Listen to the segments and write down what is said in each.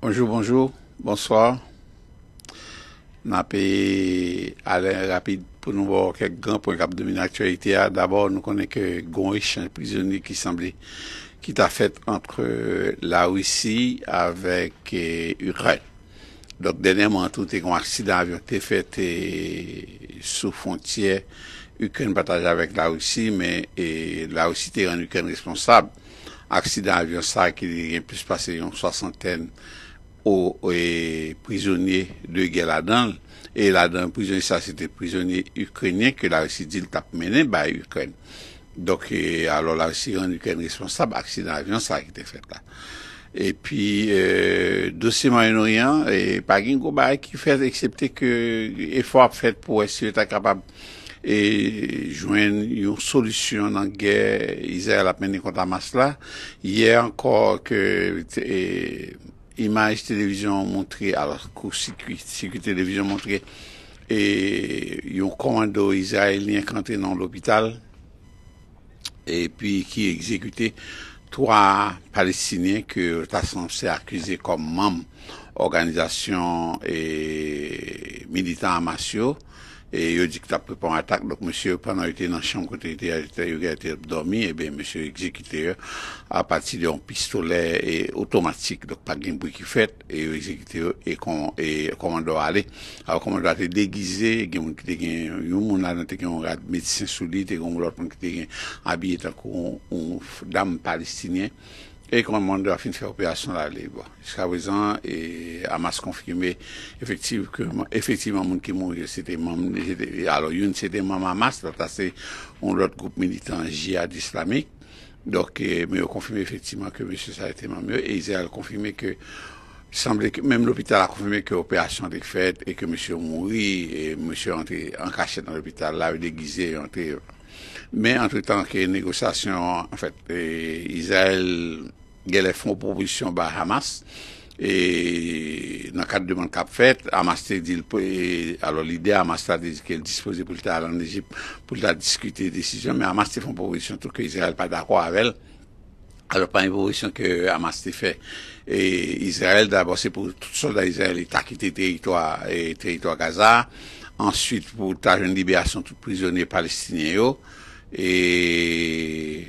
Bonjou, bonjou, bonsoir. Na pe alè rapide pou nou vò kek gran pòkab de min aktualite ya. D'abord nou konè ke Gonrich, un prizouni ki sanbli ki ta fèt entre la Ouissi avèk eh, Urel. Dok denè mwantou te kon aksidan avyon te fèt eh, sou fontyè. Ukèn pataj avèk la Ouissi, men eh, la Ouissi te ren Ukèn responsab. Aksidan avyon sa ki li gen plus pasè yon soasantèn. ou e prizounye de gel adan, e ladan prizounye sa, se te prizounye ukrenyen ke la resi dil tap menen ba ukren. Donke, alo la resi ren ukren responsab, aksinan avyon sa ki te fet la. E pi, dosi mayon oryan, e pagin goba, e ki fèd eksepte ke effor fèt pou esi etakapab e jwen yon solisyon nan gel, izè la peni konta masla, ye ankor ke... Imaj televizyon mwontre, alakou sikwit televizyon mwontre, yon komando izaylien kante nan l'opital, e pi ki ekzekute, towa palestinien ke ta sanse akwize kom mam organizasyon e militan amasyon, E yo dikta pou pan atak, dok monsi yo panan yote nan chanm kote yote yote ap domi, e ben monsi yo ekzekite yo apati de yon pistolet otomatik, dok pa gen boukifet, e yo ekzekite yo, e komando ale, a komando ate degize, gen moun ki te gen yon moun, anan te gen moun gade medisin souli, te gen moun gade moun ki te gen abi etan kon dam palestinien. E kon mwande a fin fè operasyon la libo. Jika wè zan, a mas konfirmè, efektivman moun ki moun, alo yon sèdè mwaman mas, lò tase on lòt goup militant jihad islamik, mwen konfirmè efektivman ke mwen sèdè mwen mwen, e Israel konfirmè ke, mwen l'hôpital a konfirmè ke operasyon di fèd, e ke mwen moun moun, mwen sèdè an kachè nan l'hôpital, la vè degize, mwen an toutan ke negosasyon, en fèt, Israel el foun proposisyon ba Hamas e nan kat deman kap fet Hamas te dil alo lide Hamas ta dispoze pou lta alan Egypt pou lta diskute desisyon, men Hamas te foun proposisyon tout ke Israel pa da kwa avel alo pa n'e proposisyon ke Hamas te fe e Israel, d'abord se pou tout soldat Israel et ta kite teritwa et teritwa Gaza ensuite pou ta jen libeasyon tout prisonier palestinien yo e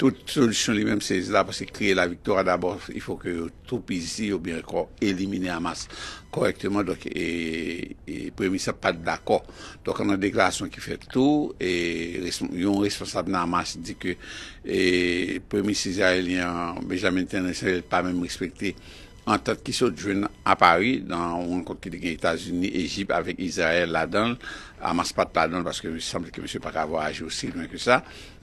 Toute solusyon li menm sez la, pas se kreye la viktora d'abord, il faut que tout pisit, ou bien il croit, elimine Hamas korektement, et premier sèp pat d'accord. Donc an an dekla son ki fè tout, et yon responsable nan Hamas di ke premier cizère li an, Benjamin Ten, nè sèp pas menm respecter an tèd ki sòt joun an Paris, nan ou an konti de gen Etats-Unis, Egypte, avèk Israel, l'Adon, Hamas pat l'Adon, paske mi sèp pat avò aje ou si lwen kè sa, an tèd ki sòt joun an Paris,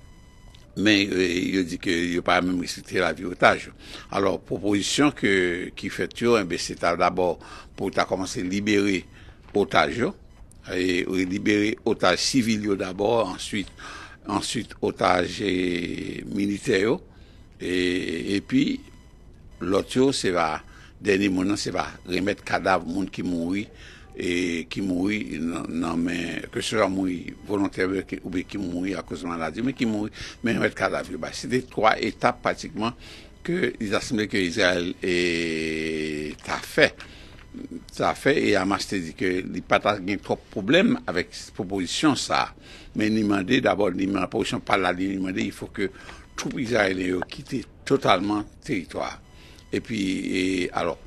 men yo di ke yo pa mèm risite la vi otaj yo. Alors, proposisyon ki fè tou, mèm se ta d'abord pou ta komanse libere otaj yo, libere otaj sivil yo d'abord, answit otaj militè yo, epi lotou se va deni mounan se va remet kadav moun ki mounri. e ki mouri nan men ke sè jan mouri volontèr ou be ki mouri akouz man la di men ki mouri men mèd kadavir ba sè de 3 etap patikman ke li zase mèd ke Israel ta fè ta fè e yaman sè di ke li patak gen trope problem avèk proposisyon sa men niman de d'abord niman proposisyon par la li niman de yifou ke troupe Israel yo kite totalman teritoire e pi alò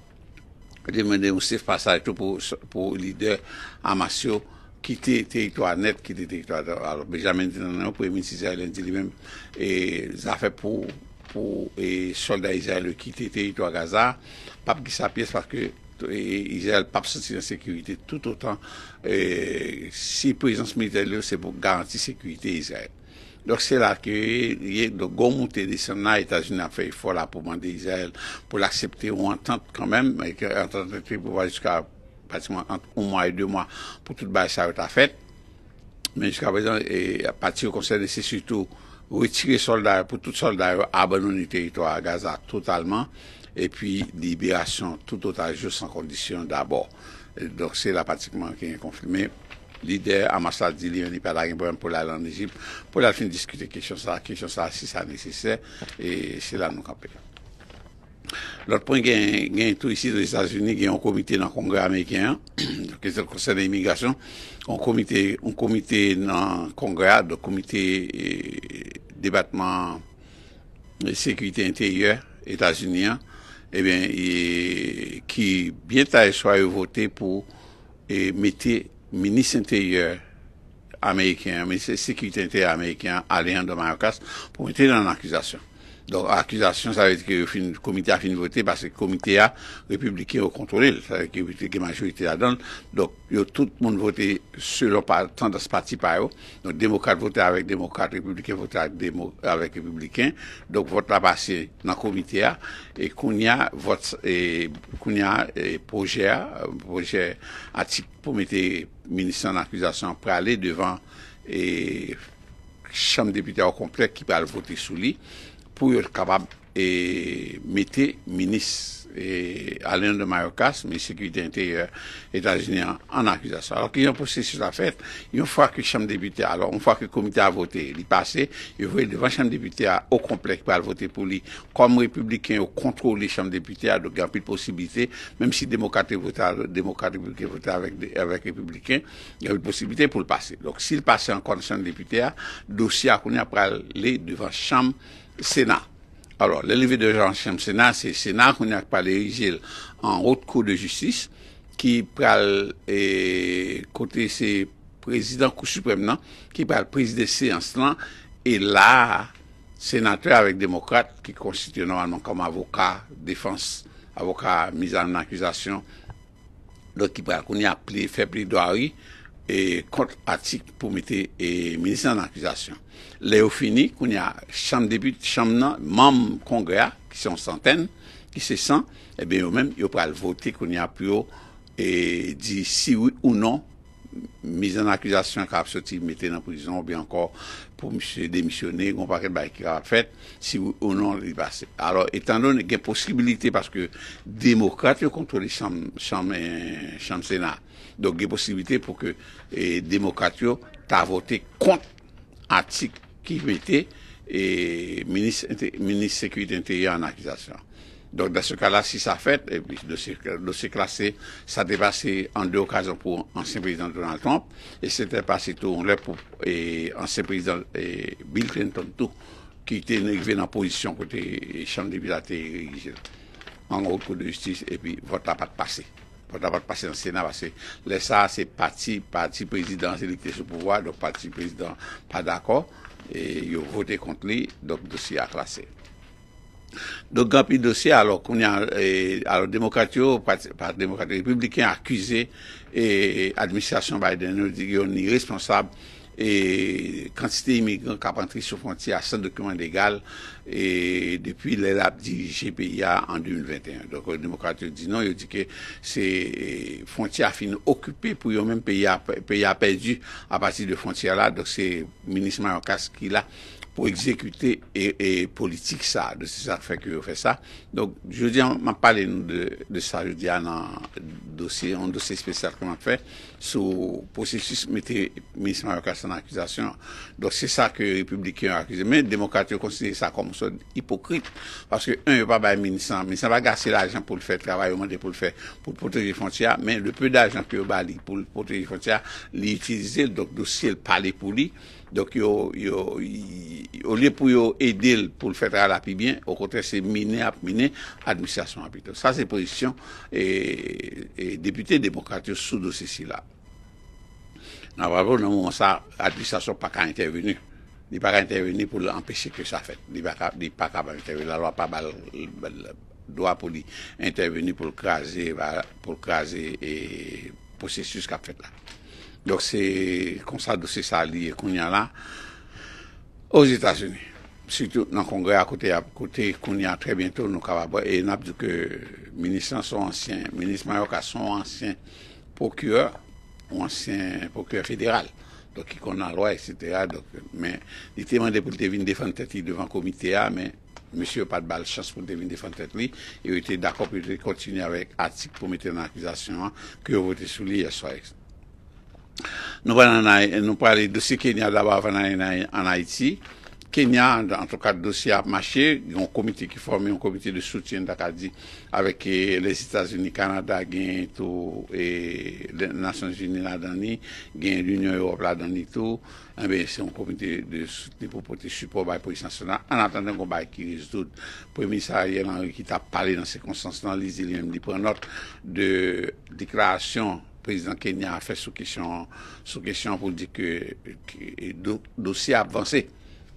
jemene ou se fasa etou pou lider amasyo kite teritwa net, kite teritwa alo Benjamin de Nanon pou emine si Israel en di li men, e, zafè pou e, soldat Israel kite teritwa Gaza pap ki sa pyes parce que e, Israel pap se ti nan sekurite tout autant si prezence militer lè, se pou garanti sekurite Israel Lorsè la ki yè, yè do gomoutè disen nan, Etats-Unis a fèy fò la pouman de Israel pou l'akseptè ou an tante kan mèm, an tante pou fèy pou fèy jusqu'a patikman an ou mwa e dè ou mwa pou tout baye sa wè ta fèt. Men jusqu'a vè zan, patikman kon sè nè sè sütou wè tire solday pou tout solday abanouni teritò a Gaza totalman epi liberasyon toutotajous an kondisyon d'abord. Lorsè la patikman ki yè kon filmè. Lide amasad di li yon ipadage pou la lan nijib pou la fin diskute kesyon sa, kesyon sa si sa nesesè e sela nou kapè. Lòt pou yon tout isi de l'Etat-Unis, yon komite nan kongre amekyen, kesyon konsen de imigrasyon, yon komite nan kongre de komite eh, debatman de eh, sekwite intèye, Etat-Unis, e ben, ki eh bienta e soye votè pou metè menis ente ameyken, menis ekite ente ameyken alen do Mayorkas pou ente nan akwizasyon. Don akwizasyon, sa ve ti ki yo komite a fini vote, pase komite a, republiken yo kontrole, sa ve ki yo ki majorite la don. Don yo tout moun vote, se yo tan da spati pa yo. Don demokat vote avèk demokat, republiken vote avèk republiken. Don vote la basi nan komite a, e koun ya proje a, proje a ti pou mette minister an akwizasyon pre ale devan chanm depite au komplek ki pale vote sou li. pour être capable et mettre ministre et eh, Alain de Mayocas, mais sécurité intérieure États-Unis en, accusation. Alors qu'il y a un processus à faire, une fois que Chambre députée, alors une fois que le comité a voté, il est passé, il va devant la Chambre députée au complexe pour voter pour lui. Comme républicain, au contrôle la Chambre député. donc il y a plus de possibilités, même si démocrate démocrate républicain voté avec, avec républicains, il y a une possibilité pour le passer. Donc s'il passe encore la Chambre députée, dossier à qu'on après aller devant la Chambre Senat, alor l'eleve de Jean-Jean Senat, se Senat kouni ak pale erijil an hot kou de justis ki pral kote se prezident kou suprèm nan, ki pral prezide se an slan, e la senatre avèk demokrate ki konstituye normalman kom avokat defans, avokat mizan an akwizasyon, do ki pral kouni ap ple, fe ple do ari. e kont atik pou mette e mizan akwizasyon. Le ou fini, koun ya chan deput, chan nan, mam kongrea, ki son santen, ki se san, e ben ou men, yo pral vote koun ya pyo e di si ou ou non, nan mizan akwizasyon ka ap soti mette nan pou zon, ou ben ankor pou mse demisyone, kon pa kem ba ekira fet, si ou ou nan li base. Alors, etan don, gen posibilite paske demokrate yo kontole chan eh, sena Donk gen posibite pou ke eh, demokratyo ta vote kont atik ki vete eh, e minis sekwit enteye an akizasyon. Donk da se ka la si sa fete, e eh, pi dosi klasi sa te pase an de okazyon pou ansen prezident Donald Trump e se te pase tou an lè pou ansen prezident Bill Clinton tou ki te nekve nan posisyon kote chan de bilate en ou kou de justise e pi vota pat pase. pot apat pase nan sèna vase lè sa se pati, pati prezidant zélite sou pouvoi, do pati prezidant pa d'akò, yo vote kont li do dosi a klasè do gampi dosi alò kounyan, alò demokratio pati demokrati republiken akwize e administrasyon Biden yo ni responsab E kantite imigran kapantri sou fontia san dokumen degal e depi lè rap dirije PIA an 2021. Donk ou demokrate di nan, yon di ke se fontia fin okupi pou yon men PIA perdi a non, pati de fontia la. Donk se Ministre Marokas ki la pou ekzekute e, e politik sa, de se sa fèk yo fèk sa. Donk, je di, man pale nou de sa, yo di an an dosye, an dosye spesial kon an fèk, sou posisys mette Ministre Marokas an akizasyon, donk se sa ke Republikan akizasyon, men Demokrati yo konside sa kom son hipokrite, paske un yo pa bay Ministran, Ministran va gase l'ajan pou l'fèk, travay yo mande pou l'fèk, pou potege fontya, men le peu d'ajan pou yo ba li, pou potege fontya, li itilize, donk dosye l'pale pou li, pou l'ajan pou l'fèk, Dok yo, yo, yo, yo li pou yo edil pou l'fètral api bien, o kote se mine api mine, administrasyon api bien. Sa se posisyon, e, e, deputé demokrate sou do se si la. Nan wapou, nan moun sa, administrasyon pa ka interveni, di pa ka interveni pou l'empêche kè sa fèt, di pa ka interveni, la lwa pa ba l'dwa pou li interveni pou l'kaze, pou l'kaze, e, pou se si skap fèt la. lòk se konsadou se sa li koun ya la ouz Etats-Unis. Soutou nan kongre akote, akote, koun ya tre bientou nou kava bo, e nap di ke ministran son ansyen, ministre Mayorka son ansyen procureur ou ansyen procureur federal, lòk ki kon nan lòk, etc. Lòk, men, di temande pou te vin defante tati devan komite a, men monsie ou pa d'bal chans pou te vin defante tati mi, e ou te d'akop, e ou te kontini avèk atik pou mette nan akwizasyon kè ou vote souli, etc. Nou pa li dosye Kenya daba vanay an Haiti. Kenya, an trokade dosye ap mache, yon komite ki forme yon komite de soutien daka di aveke eh, les Etats-Unis, Kanada, gen yon nation geni la dani, gen yon Union Europe la dani tou, anbe eh se yon komite de soutien pou pote soupo bay pou yon sasona. An atan dengo bay ki lise tout pou yon minister yon ki ta pale nan se konsens nan lise li yon mdi pou anot de dekreasyon Prezident Kenya a fè sou kesyon pou di ke dosye avanse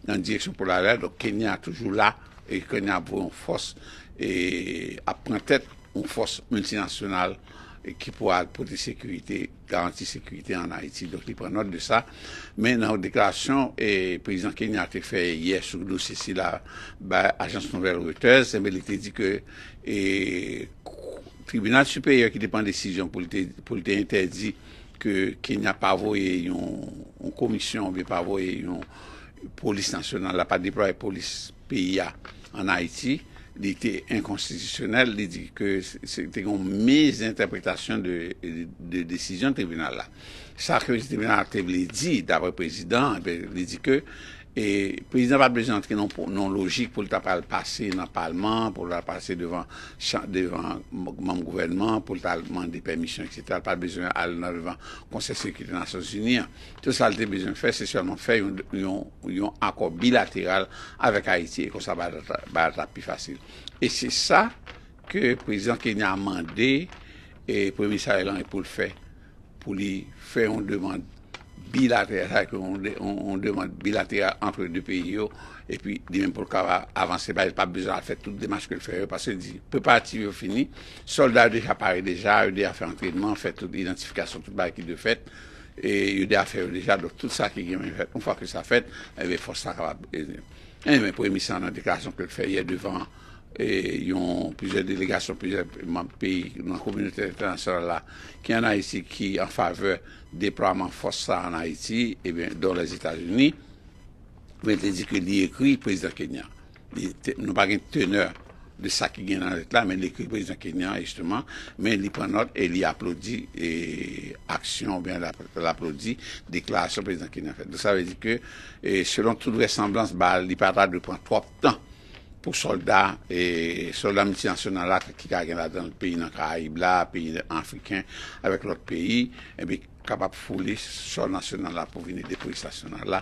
nan direksyon pou la lè. Dok Kenya toujou la, e Kenya pou an fòs, e a pren tèt an fòs multinasyonal e ki pou apote sekurite, garanti sekurite an Haiti. Dok li pren note de sa. Men nan ou deklarasyon, prezident Kenya a fè fè yè sou dosye si la agens nouvel rotez. Se mè li te di ke... Tribunal Supérieur ki depan desisyon pou li te interdi ke kenya pavoye yon komisyon, vye pavoye yon polis nasyonal, la pa deprave polis PIA an Haiti, li te inkonsistisyonel, li di ke te yon miz interpretasyon de desisyon tribunal la. Sarkozy tribunal te vle di, davre prezident, eh li di ke, E prezident pa prezident ki nan logik pou lta pal pase nan palman, pou lta pase devan moun gouvenman, pou lta mandi permisyon, etc. Pa prezident al nan revan konsesorikite nan Sosuniyan. Tout sa lte prezident fè, sè sè anon fè, yon akor bilateral avèk Haiti e kon sa bayat api fasil. E se sa ke prezident ki ni amande, e premissary lan e pou l fè, pou li fè yon demande, bilateral, kwen on demande bilateral antre dwe peyo, e pi, di men pou kwa avanse, pa yon pa bezan a fet tout demas kwen fere, pa se di, pou pa ative ou fini, soldat deja pare deja, yon deja fè en kredman, fè tout identifikasyon, tout baki dwe fèt, e yon deja fè yon deja, donc tout sa ki gen men fèt, yon fòr kwen sa fèt, e ve fòs sa kwa va breze. E men pou emis sa nan deklarasyon kwen fè, yon devan, E yon pizèr delegasyon, pizèr moun pèy, moun koumounite nan se la la, ki an a iti ki an fave depraman fos sa an a iti e ben don les Etats-Unis mwen te di ki li ekri prezidant Kenyan, nou pa gen teneur de sa ki gen nan etat men li ekri prezidant Kenyan, jistouman men li pon not, e li aplodi e aksyon, ou ben la aplodi deklaj se prezidant Kenyan sa ve di ke, selon tout ressemblance ba li patra de pon 3 tan pou soldat, e soldat multinasyonal la, ki ka gen la dan l'peyi nan Karayib la, peyi afriken, avèk l'ot peyi, ebe eh kapap foule sol nasyonal la pou vini depo l'estasyonal la,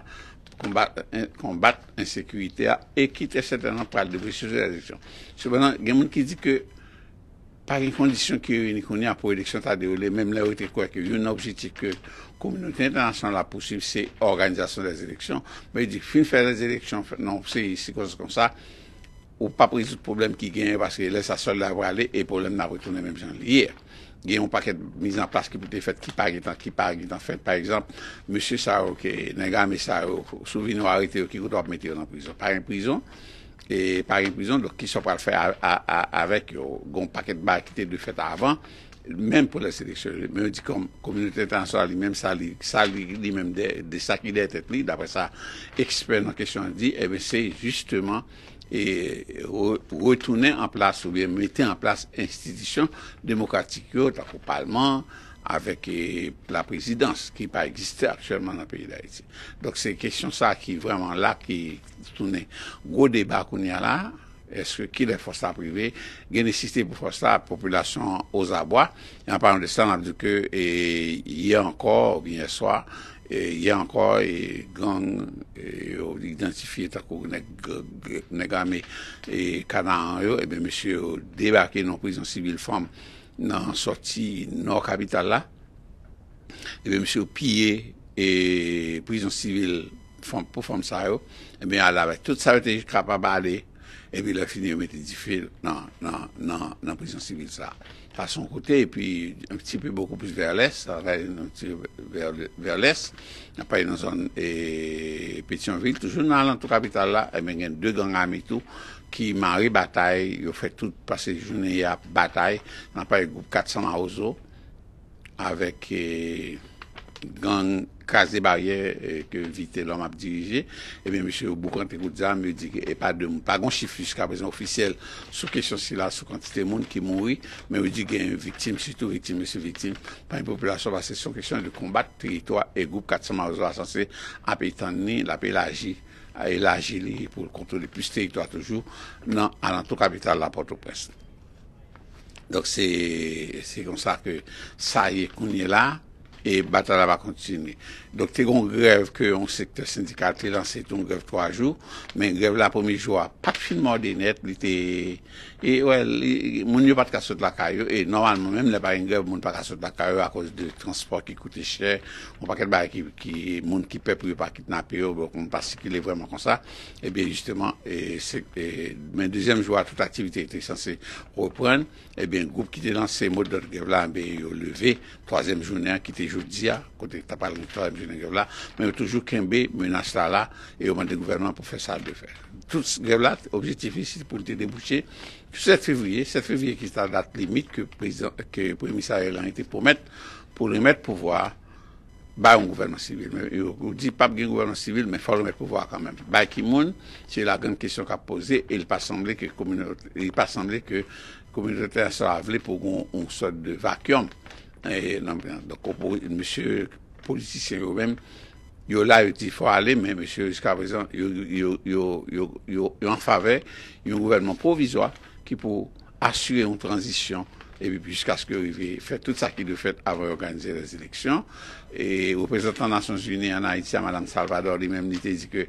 kombat, kombat, ensekuité, e kitè sètenan pral depo soujè l'eleksyon. Se banan, gen moun ki di ke, par yon kondisyon ki yon yon koni an pou eleksyon ta deroule, mèm lè wè te kouè ke yon objiti ke koum nou tè nansyonal la pou siv se organizasyon lè l'eleksyon, mè yon di fin fè lè l'eleksyon, nan, se yon sè kon sa kon sa, ou pa prezout problem ki gen, paske lè sa sol la vwa lè, e pou lè nan wè tounen mèm jan lè. Yè, gen yon paket mizan plas ki pwè te fèt, ki pa gwen tan, ki pa gwen tan fèt. Par exemple, mèsyè sa ouke, nan gwa mèsyè sa ouke, souvin ou arite ou ki kout wap mette yon nan prizon. Par imprizon, e par imprizon, lò ki so pral fè avèk, yon paket ba kite dè fèt avan, mèm pou lè seleksyon. Mèm di kon, komunite tan sa li mèm sa li, sa li li mèm de sakri lè tèt li Et pour retourner en place ou bien metter en place institutions démocratiques qui ont un coup parlement avec euh, la présidence qui n'a pas existé actuellement dans le pays d'Haïti. Donc c'est question ça qui est vraiment là, qui est retournée. Gros débat qu'on y a là, est-ce qu'il est FOSTA privé? Génésité pour FOSTA, population aux abois, et en parlant de ça, on a dit qu'il y a encore, il y a sois, Ye ankor e, gang e, yo identifiye tako genek game kada an yo, ebe eh msye yo debake nan prizon sivil fom nan soti nan kapital la, ebe msye eh yo piye prizon sivil pou fom sa yo, ebe eh ala vek tout sa vetej krapa bade, ebe lè finye yo mette di fil nan prizon sivil sa. pa son kote, epi, mtipi boko pwis ver les, ver les, napay nan zon, Petionville, toujoun nan lantou kapital la, e men gen de gang amitou, ki manri batay, yo fwe tout pase jounen ya batay, napay group 400 a ozo, avek gang, kaze barye ke euh, vite loma ap dirije, e eh mi monsi ou boukante kou dzar, mi w di ki eh, e pa goun chifli skar apesan ofisyel sou kessyon sila sou kantite moun ki mouri, mi w di ki e missi tou vitine, monsi vitine, pa yon popolasyon, pa sè son kessyon e lou konbat teritwa e goup 4166 apel tan ni, la pe laji, laji li pou kontole plus teritwa toujou, nan an an tou kapital la Porto Presse. Donk se kon sa ke sa ye kounye la, E bata la va kontinue. Dok te gon grev ke yon sektor sindikal te lanse ton grev 3 jou. Men grev la pomi jou a pak finman denet li te... E, moun yo pat kasot lakay yo E normalman mèm lè pa yon grev moun pa kasot lakay yo A koz de transport ki koute chè Moun pa ket ba ki moun ki pep Moun ki pep yon pa kitnape yo Moun bon, pasi ki lè vreman kon sa E bè justèman e, e, Mèn deuxième joua tout aktivité E tè yon sensè repren E bè yon groupe ki tè lan se mode Dòt grev la yon leve Troazèm jounè an ki tè joudia Mèm toujou kèm bè menas la la E yon mèn de gouvernment pou fè sa de fè Tout grev la objetif ici Poun tè debouchè Sè fevriye, sè fevriye ki sa dat limit ke premisa elan ite pou remet pouvoa ba yon gouvernment sivil. Ou di pap gen gouvernment sivil, men fòl remet pouvoa kanmen. Ba ki moun, se la gen kèsyon ka pose, el pa sanble ke komunitè sa avle pou yon sot de vakyon. Donc, mèche politisyen yo men, yo la yo ti fò ale, men mèche yon fave yon gouvernment provisoa ki pou asyre yon tranzisyon epi pwisk aske yon vey fè tout sa ki de fèt avè yon organizè les eleksyon e yon prezantant Dansons Unie yon a iti a Madame Salvador li menm nite di ke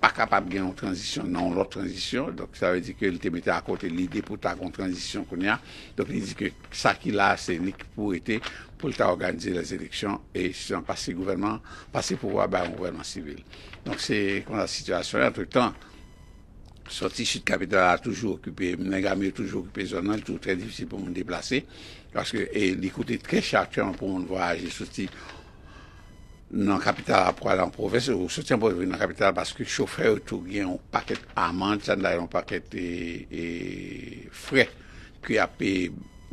pa kapab gen yon tranzisyon nan yon tranzisyon sa ve di ke l te mette akote lide pou ta kon tranzisyon kon yon sa ki la se nik pou ete pou ta organizè les eleksyon e si yon pase pou wabè yon gouverman sivil donc se kon la situasyon yon tout le temps Soti chit kapital a toujou okupe, mnen gamye ou toujou okupe zon nan, tou trè difícil pou moun deplase, lakse li koute trè chak chan pou moun vwaj, soti nan kapital a pral an profese, ou soti an pral an kapital, baske chou frey ou tou gwen an paket amant, chan la yon paket frey ki api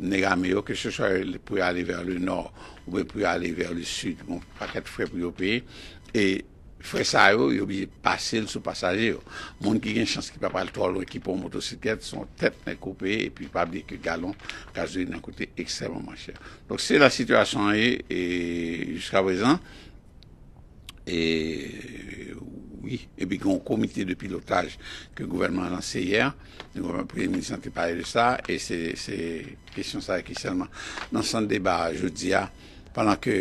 mnen gamye ou, ke chou choy pou yon ale ver le nor, ou pou yon ale ver le sud, mwen bon, paket frey pou yon pe, Fresa yo, yo bje pase l sou pasaje yo. Moun ki gen chans ki pa pal tol ou ekipon motosiklet, son tet ne kopye, epi pa bje ke galon, kazou yon nan kote ekselman manche. Donc se la sitwasyon yo, jiska wè zan, epi kon komite de pilotaj ke gouvernment lansè yè, nou pou yon moun senti pale de sa, et se kèsyon sa ekisellman. Nansan deba, joudzi ya, ah, palan ke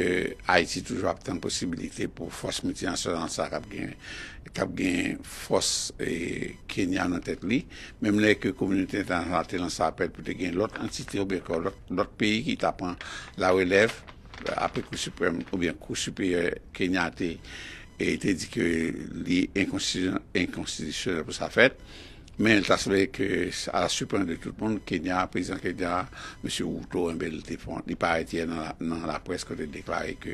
Haiti toujwa ap ten posibilite pou fos mouti ansa lan sa kap gen fos kenya nan tet li. Mem le ke koumounite ente ansa lan sa apet pou te gen lot an titi oubeko, lot peyi ki tapan la relev apen kou supere oubyen kou supere kenyate ete di ke li inkonsidisyonel pou sa fet. Mais ça fait que, à la surprise de tout le monde, Kenya, président Kenya, M. Outo, un bel défunt. il paraît dans la, la presse qu'on a déclaré que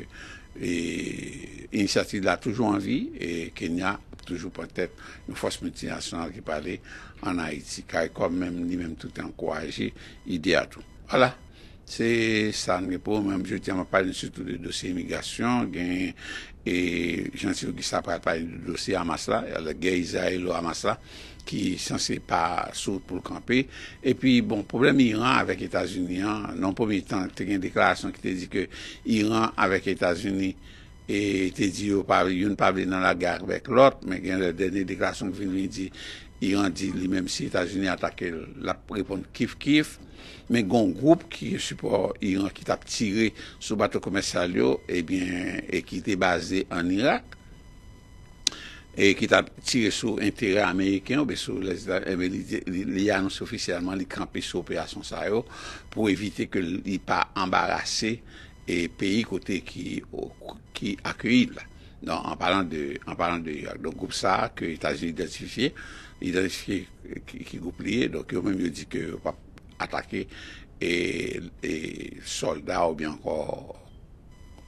l'initiative a toujours envie. et Kenya toujours peut-être une force multinationale qui parlait en Haïti, car comme même ni même tout encouragé, il à tout. Voilà. Se, sa ne pou, mèm jouti am apaline sotou de dosye imigrasyon, gen, e, jantilou ki sa apaline de dosye Amasra, e ala geyza e lo Amasra, ki san se pa sou pou kampe. E pi, bon, problem Iran avèk Etasunian, non pou mi tan te gen deklarasyon ki te di ke Iran avèk Etasunian, e te di yo yon pavle nan la gare vek lot, men gen le dene deklarasyon ki fin mi di, Iran di li menm si Etasunye atake la prepon kif-kif, men gon goup ki support Iran ki tap tire sou batou komensalyo, e eh bin, e ki te base an Irak, e ki tap tire sou interè Ameriken, ou be sou li anons ofisyalman li kranpe sou pe a son sayo, pou evite ke li pa ambarase, e peyi kote ki akwil. Nan, an palan de goup sa, ke Etasunye identifiye, ki goup liye, yo mèm yo di ke atake solda ou bi anko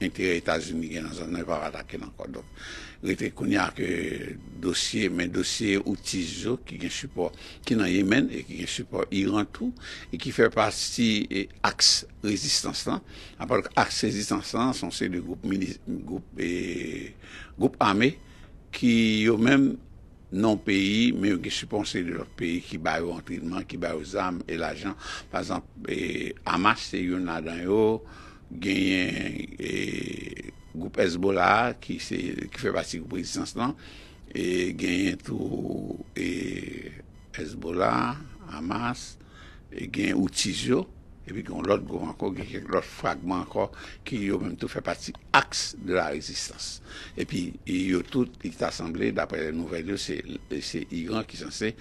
intere Etats-Unis gen nan zan, nan yon par atake nan anko. Retekouni ak dosye, men dosye outizo ki gen support kinan Yemen e ki gen support Iran tou e ki fè pasi aks rezistansan. Apar ak resistansan son se de goup goup ame ki yo mèm Non peyi, men yon gen su ponse de lor peyi ki bayo antridman, ki bayo zam, el ajan. Pazan, Amas, se yon nadanyo, genyen goup Esbola, ki fe basi goup prezistans lan, non, genyen tou Esbola, Amas, genyen Utizyo. epi ki yon lot go anko, ki yon lot fragment anko, ki yon menm tout fè pati aks de la rezistans. Epi, yon tout it asemble, d'apre nouvel yo, se yon ki san se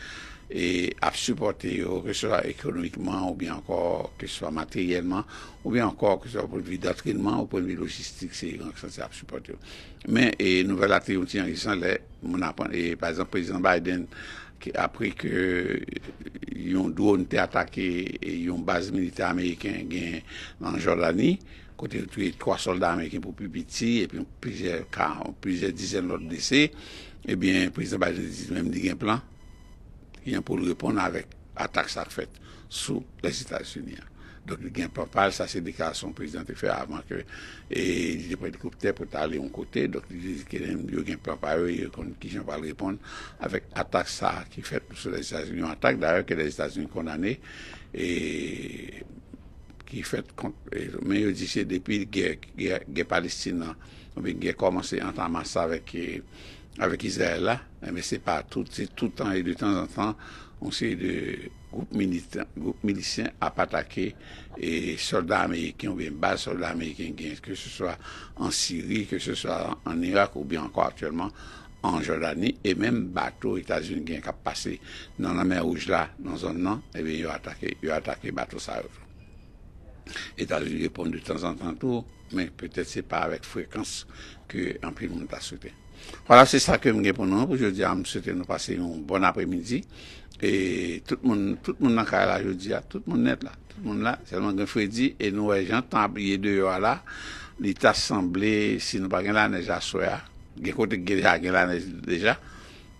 ap supporte yo, euh, ke so ekonomikman, ou bien anko, ke so materyèman, ou bien anko, ke so pou l'vi d'atrinman, ou pou l'vi logistik, se yon ki san se ap supporte yo. Men, nouvel atri yon ti an, yon ti an, lè, moun apan, e, par zan, prezident Biden, ki apri ke... yon douon te atake e yon base milite Ameriken gen nan Jordani, kote yon tuye 3 soldat Ameriken pou pipiti e pi yon pize dizen lor dese, e bin prese base milite di gen plan gen pou loupon avèk atak sak fèt sou les Etats-Unis Donk di gen propal sa sèdika son prezidenti fè avan kè. E di jè prè di koup tè pou ta alè yon kote. Donk di jè gen propal yo yon kon kishan pa l'ripon. Awek atak sa ki fèt pou sou lè l'Etat Union. Atak da wè kè lè l'Etat Union kondanè. E ki fèt, men yo di chè depi gè Palestina. Donk bi gè komanse yon tanman sa wè kè. Avèk isè la, mè se pa tout an, et de tan an tan, on se yè de goup milisyen ap atake, et soldat amèyikèn, ou bien bas soldat amèyikèn gen, ke se soya an Syri, ke se soya an Irak, ou bien anko atyèlman, an Jordani, et mèm bato Etasoun gen kap pase nan la mè ouj la, nan zon nan, et ben yò atake bato sa avè. Etasoun yè pon de tan an tan tou, mè mè pètè se pa avèk fwekans ke anpil moun ta sote. Wala se sa kem genpon nou pou jodi a msete nou pase yon bon apremidi. E tout moun nan ka la jodi non, a, tout moun net la. Tout moun la, seman gen fredi e nou e jan, tan api ye deyo a la, li tas samble si nou pa gen la nej a soya, gen kote gen la nej a gen la nej deja,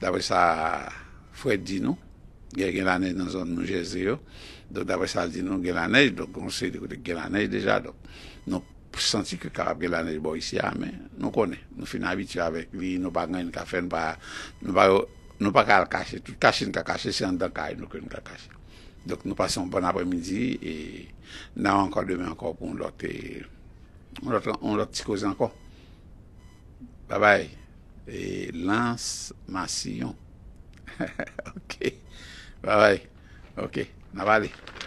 dapre sa fredi nou, gen gen la nej nan zon nou jezi yo, dapre sa di nou gen la nej, do kon se di kote gen la nej deja do. Senti ki karap gen la nejbo isi ya men. Nou konen. Nou fin avit ya avek li. Nou pa gen yon kafe. Nou pa kal kache. Kache yon ka kache. Se yon dan kaje nou ke yon ka kache. Dok nou pasyon bon apremidi. E nan anko demen anko pou nou lote. Nou lote ti kozen anko. Babay. E lans masiyon. Ok. Babay. Ok. Navali.